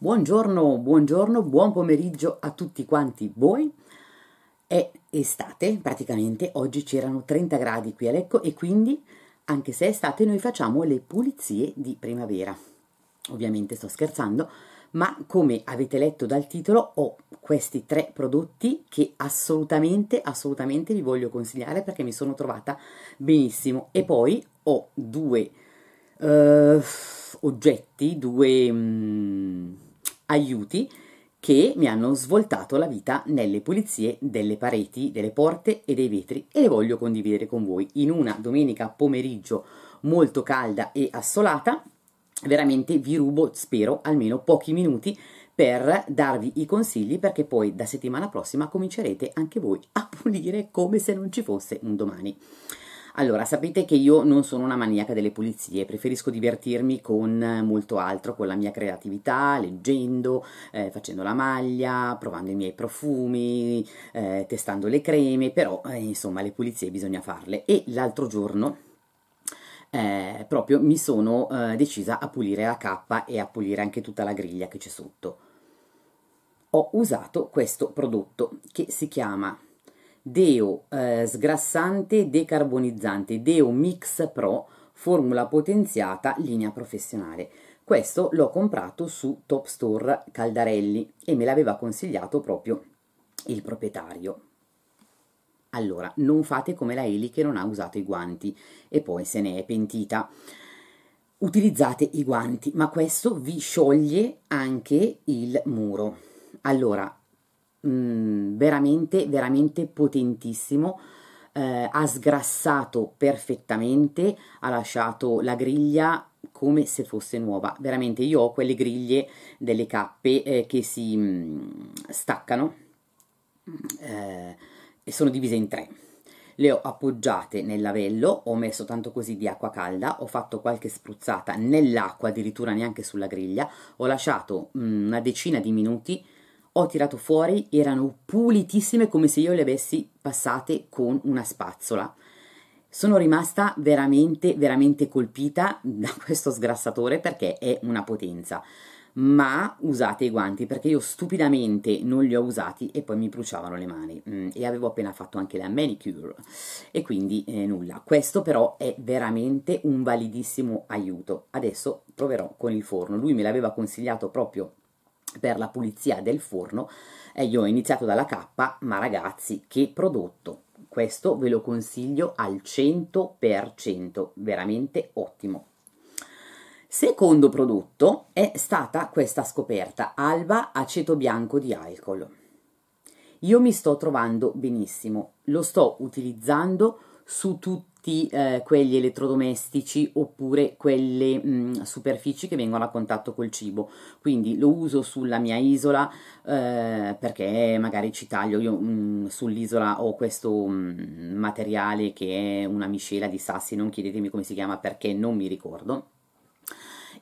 Buongiorno, buongiorno, buon pomeriggio a tutti quanti voi. È estate, praticamente oggi c'erano 30 gradi qui a Lecco e quindi anche se è estate noi facciamo le pulizie di primavera. Ovviamente sto scherzando, ma come avete letto dal titolo ho questi tre prodotti che assolutamente assolutamente vi voglio consigliare perché mi sono trovata benissimo e poi ho due uh, oggetti, due um, aiuti che mi hanno svoltato la vita nelle pulizie delle pareti, delle porte e dei vetri e le voglio condividere con voi in una domenica pomeriggio molto calda e assolata. Veramente vi rubo, spero, almeno pochi minuti per darvi i consigli perché poi da settimana prossima comincerete anche voi a pulire come se non ci fosse un domani. Allora, sapete che io non sono una maniaca delle pulizie, preferisco divertirmi con eh, molto altro, con la mia creatività, leggendo, eh, facendo la maglia, provando i miei profumi, eh, testando le creme, però eh, insomma le pulizie bisogna farle. E l'altro giorno eh, proprio mi sono eh, decisa a pulire la cappa e a pulire anche tutta la griglia che c'è sotto. Ho usato questo prodotto che si chiama Deo eh, sgrassante decarbonizzante Deo Mix Pro formula potenziata linea professionale. Questo l'ho comprato su Top Store Caldarelli e me l'aveva consigliato proprio il proprietario. Allora, non fate come la Eli che non ha usato i guanti e poi se ne è pentita. Utilizzate i guanti, ma questo vi scioglie anche il muro. Allora, Mm, veramente, veramente potentissimo. Eh, ha sgrassato perfettamente, ha lasciato la griglia come se fosse nuova. Veramente io ho quelle griglie delle cappe eh, che si mh, mm, staccano eh, e sono divise in tre. Le ho appoggiate nel lavello, ho messo tanto così di acqua calda, ho fatto qualche spruzzata nell'acqua, addirittura neanche sulla griglia, ho lasciato mh, mm, una decina di minuti ho tirato fuori erano pulitissime come se io le avessi passate con una spazzola. Sono rimasta veramente, veramente colpita da questo sgrassatore perché è una potenza. Ma usate i guanti perché io stupidamente non li ho usati e poi mi bruciavano le mani mm, e avevo appena fatto anche la manicure e quindi eh, nulla. Questo però è veramente un validissimo aiuto. Adesso proverò con il forno. Lui me l'aveva consigliato proprio per la pulizia del forno e io ho iniziato dalla K, ma ragazzi che prodotto! Questo ve lo consiglio al 100%, veramente ottimo. Secondo prodotto è stata questa scoperta, alba aceto bianco di alcol. Io mi sto trovando benissimo, lo sto utilizzando su tutti tutti eh, quegli elettrodomestici oppure quelle mh, mm, superfici che vengono a contatto col cibo. Quindi lo uso sulla mia isola eh, perché magari ci taglio, io mh, mm, sull'isola ho questo mh, mm, materiale che è una miscela di sassi, non chiedetemi come si chiama perché non mi ricordo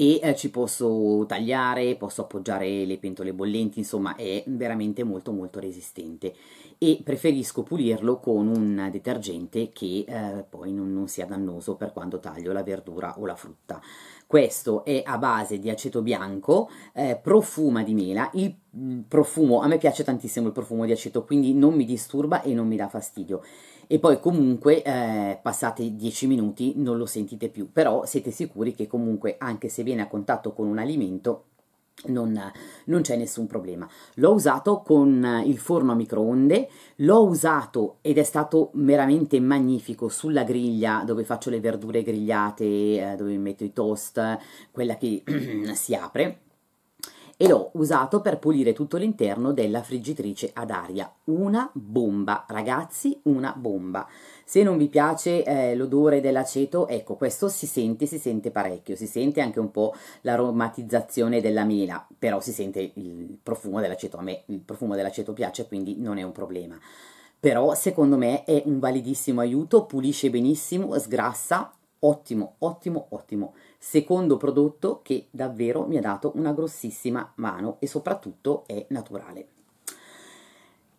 e eh, ci posso tagliare, posso appoggiare le pentole bollenti, insomma è veramente molto molto resistente e preferisco pulirlo con un detergente che eh, poi non, non, sia dannoso per quando taglio la verdura o la frutta. Questo è a base di aceto bianco, eh, profuma di mela, il mm, profumo, a me piace tantissimo il profumo di aceto quindi non mi disturba e non mi dà fastidio e poi comunque eh, passati 10 minuti non lo sentite più, però siete sicuri che comunque anche se viene a contatto con un alimento non, non, c'è nessun problema. L'ho usato con il forno a microonde, l'ho usato ed è stato veramente magnifico sulla griglia dove faccio le verdure grigliate, eh, dove metto i toast, quella che si apre e l'ho usato per pulire tutto l'interno della friggitrice ad aria. Una bomba, ragazzi, una bomba. Se non vi piace eh, l'odore dell'aceto, ecco, questo si sente, si sente parecchio, si sente anche un po' l'aromatizzazione della mela, però si sente il profumo dell'aceto, a me il profumo dell'aceto piace, quindi non è un problema. Però secondo me è un validissimo aiuto, pulisce benissimo, sgrassa, ottimo, ottimo, ottimo secondo prodotto che davvero mi ha dato una grossissima mano e soprattutto è naturale.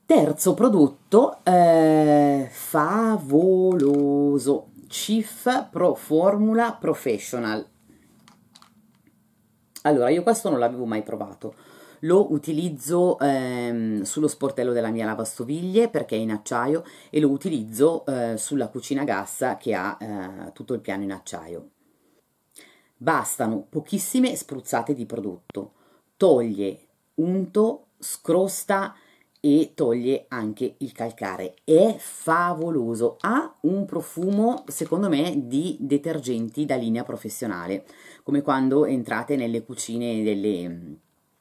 Terzo prodotto eh, favoloso, Chief Pro Formula Professional. Allora, io questo non l'avevo mai provato. Lo utilizzo ehm, sullo sportello della mia lavastoviglie perché è in acciaio e lo utilizzo eh, sulla cucina a gas che ha eh, tutto il piano in acciaio. Bastano pochissime spruzzate di prodotto. Toglie unto, scrosta e toglie anche il calcare. È favoloso, ha un profumo secondo me di detergenti da linea professionale, come quando entrate nelle cucine delle,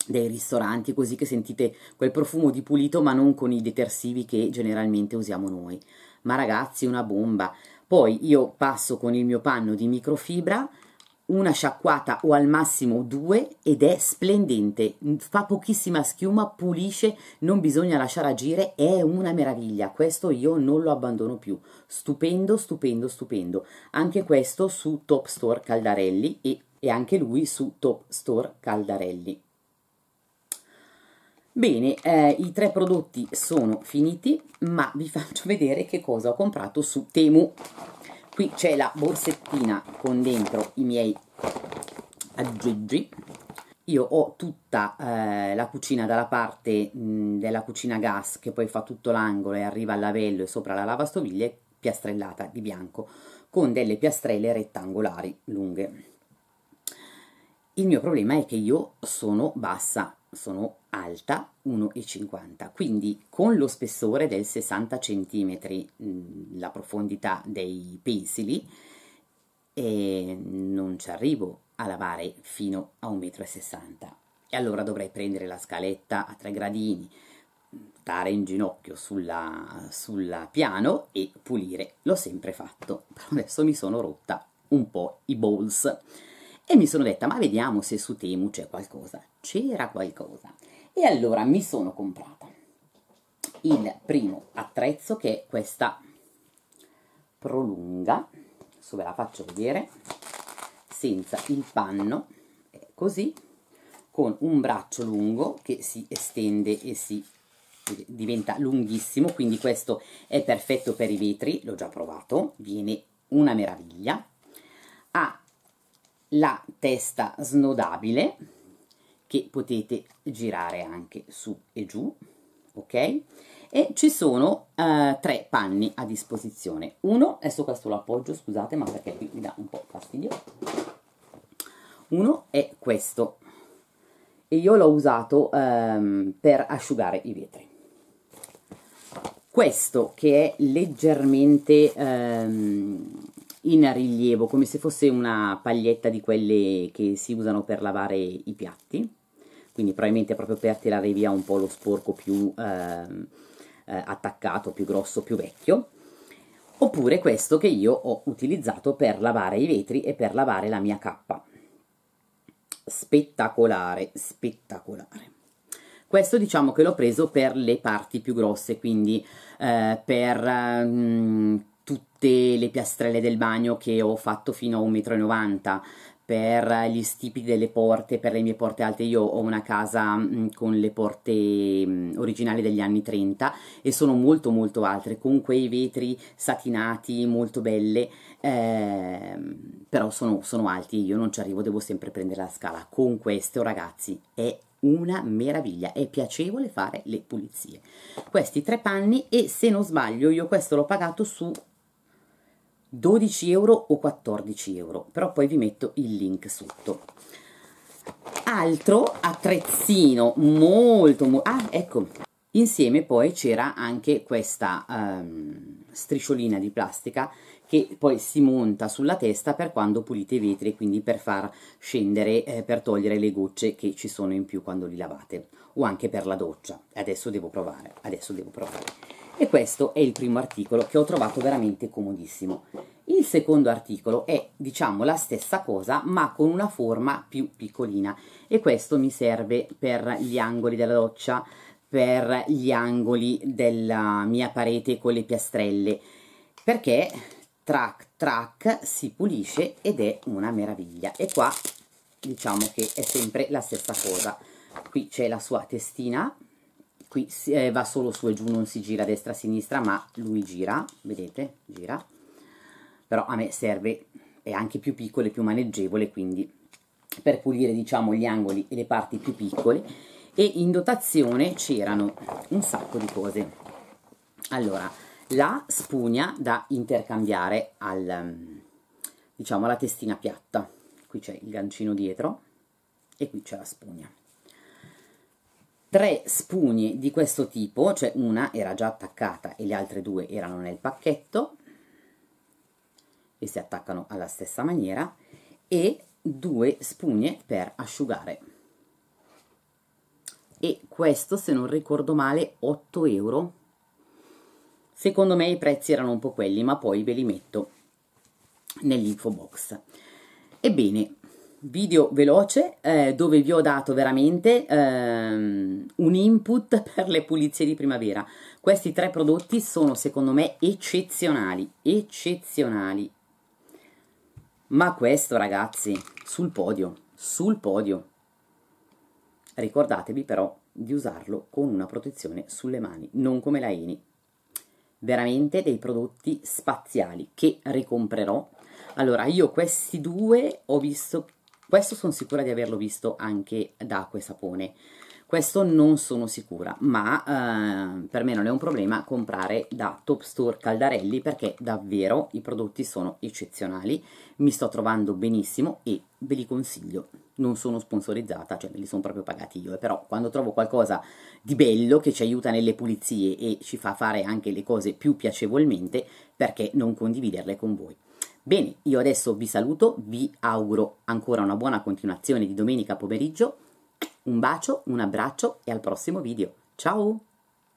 dei ristoranti così che sentite quel profumo di pulito ma non con i detersivi che generalmente usiamo noi. Ma ragazzi, una bomba. Poi io passo con il mio panno di microfibra una sciacquata o al massimo due ed è splendente, fa pochissima schiuma, pulisce, non bisogna lasciare agire, è una meraviglia, questo io non lo abbandono più, stupendo, stupendo, stupendo, anche questo su Top Store Caldarelli e, e anche lui su Top Store Caldarelli. Bene, eh, i tre prodotti sono finiti, ma vi faccio vedere che cosa ho comprato su Temu qui c'è la borsettina con dentro i miei aggeggi io ho tutta eh, la cucina dalla parte mh, della cucina gas che poi fa tutto l'angolo e arriva al lavello e sopra la lavastoviglie piastrellata di bianco con delle piastrelle rettangolari lunghe il mio problema è che io sono bassa sono alta 1,50 quindi con lo spessore del 60 cm mm, la profondità dei pensili eh, non ci arrivo a lavare fino a 1,60 m e allora dovrei prendere la scaletta a tre gradini stare in ginocchio sulla, sulla piano e pulire l'ho sempre fatto però adesso mi sono rotta un po' i balls e mi sono detta, ma vediamo se su Temu c'è qualcosa. C'era qualcosa. E allora mi sono comprata il primo attrezzo che è questa prolunga. Adesso ve la faccio vedere. Senza il panno, è così, con un braccio lungo che si estende e si diventa lunghissimo, quindi questo è perfetto per i vetri, l'ho già provato, viene una meraviglia. Ha la testa snodabile che potete girare anche su e giù ok e ci sono eh, tre panni a disposizione uno adesso questo lo appoggio scusate ma perché qui mi dà un po' fastidio uno è questo e io l'ho usato ehm, per asciugare i vetri questo che è leggermente ehm, in rilievo, come se fosse una paglietta di quelle che si usano per lavare i piatti, quindi probabilmente proprio per tirare via un po' lo sporco più ehm, eh, attaccato, più grosso, più vecchio, oppure questo che io ho utilizzato per lavare i vetri e per lavare la mia cappa. Spettacolare, spettacolare. Questo diciamo che l'ho preso per le parti più grosse, quindi eh, per mh, mm, tutte le piastrelle del bagno che ho fatto fino a 1,90 m per gli stipi delle porte, per le mie porte alte. Io ho una casa mm, con le porte mm, originali degli anni 30 e sono molto molto alte, con quei vetri satinati molto belle, eh, però sono, sono alti, io non ci arrivo, devo sempre prendere la scala. Con questo ragazzi è una meraviglia, è piacevole fare le pulizie. Questi tre panni e se non sbaglio io questo l'ho pagato su 12 euro o 14 euro però poi vi metto il link sotto altro attrezzino molto, molto ah ecco insieme poi c'era anche questa um, strisciolina di plastica che poi si monta sulla testa per quando pulite i vetri quindi per far scendere eh, per togliere le gocce che ci sono in più quando li lavate o anche per la doccia adesso devo provare adesso devo provare e questo è il primo articolo che ho trovato veramente comodissimo. Il secondo articolo è, diciamo, la stessa cosa, ma con una forma più piccolina. E questo mi serve per gli angoli della doccia, per gli angoli della mia parete con le piastrelle, perché track track si pulisce ed è una meraviglia. E qua diciamo che è sempre la stessa cosa. Qui c'è la sua testina qui si, eh, va solo su e giù, non si gira destra-sinistra, ma lui gira, vedete, gira. Però a me serve, è anche più piccolo e più maneggevole, quindi per pulire diciamo gli angoli e le parti più piccole. E in dotazione c'erano un sacco di cose. Allora, la spugna da intercambiare al, diciamo, alla testina piatta. Qui c'è il gancino dietro e qui c'è la spugna tre spugne di questo tipo, cioè una era già attaccata e le altre due erano nel pacchetto e si attaccano alla stessa maniera e due spugne per asciugare e questo se non ricordo male 8 euro secondo me i prezzi erano un po' quelli ma poi ve li metto nell'info box ebbene video veloce eh, dove vi ho dato veramente ehm, un input per le pulizie di primavera. Questi tre prodotti sono secondo me eccezionali, eccezionali. Ma questo ragazzi, sul podio, sul podio. Ricordatevi però di usarlo con una protezione sulle mani, non come la Eni. Veramente dei prodotti spaziali che ricomprerò. Allora, io questi due ho visto questo sono sicura di averlo visto anche da acqua e sapone. Questo non sono sicura, ma eh, per me non è un problema comprare da Top Store Caldarelli perché davvero i prodotti sono eccezionali, mi sto trovando benissimo e ve li consiglio. Non sono sponsorizzata, cioè me li sono proprio pagati io, eh, però quando trovo qualcosa di bello che ci aiuta nelle pulizie e ci fa fare anche le cose più piacevolmente, perché non condividerle con voi? Bene, io adesso vi saluto, vi auguro ancora una buona continuazione di domenica pomeriggio. Un bacio, un abbraccio e al prossimo video. Ciao!